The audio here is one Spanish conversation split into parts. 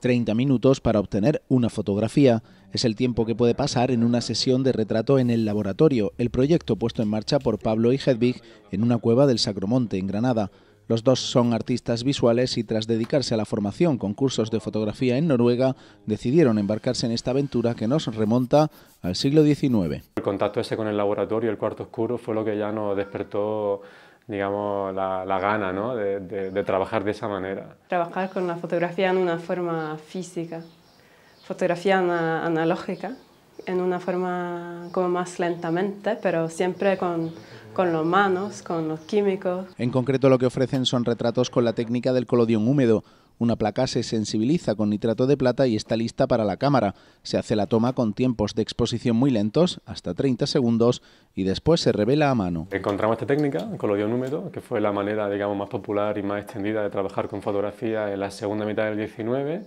30 minutos para obtener una fotografía. Es el tiempo que puede pasar en una sesión de retrato en el laboratorio, el proyecto puesto en marcha por Pablo y Hedwig en una cueva del Sacromonte, en Granada. Los dos son artistas visuales y tras dedicarse a la formación con cursos de fotografía en Noruega, decidieron embarcarse en esta aventura que nos remonta al siglo XIX. El contacto ese con el laboratorio, el cuarto oscuro, fue lo que ya nos despertó digamos, la, gana ¿no? de, trabajar de esa manera. Trabajar con la fotografía en una forma física, fotografía analógica, en una forma como más lentamente, pero siempre con, con los manos, con los químicos. En concreto lo que ofrecen son retratos con la técnica del colodión húmedo, una placa se sensibiliza con nitrato de plata y está lista para la cámara. Se hace la toma con tiempos de exposición muy lentos, hasta 30 segundos, y después se revela a mano. Encontramos esta técnica, húmedo, que fue la manera digamos, más popular y más extendida de trabajar con fotografía en la segunda mitad del 19.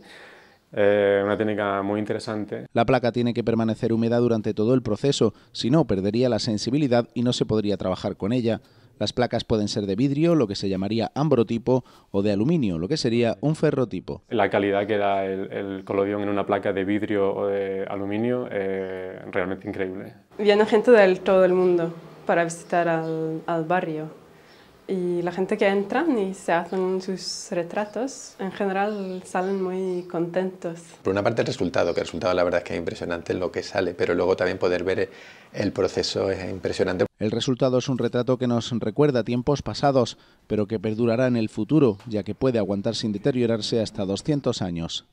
Eh, una técnica muy interesante. La placa tiene que permanecer húmeda durante todo el proceso, si no perdería la sensibilidad y no se podría trabajar con ella. Las placas pueden ser de vidrio, lo que se llamaría ambrotipo, o de aluminio, lo que sería un ferrotipo. La calidad que da el, colodión en una placa de vidrio o de aluminio es realmente increíble. Viene gente de todo el mundo para visitar al, al barrio y la gente que entra y se hacen sus retratos, en general salen muy contentos. Por una parte el resultado, que el resultado la verdad es que es impresionante lo que sale, pero luego también poder ver el proceso es impresionante. El resultado es un retrato que nos recuerda tiempos pasados, pero que perdurará en el futuro, ya que puede aguantar sin deteriorarse hasta 200 años.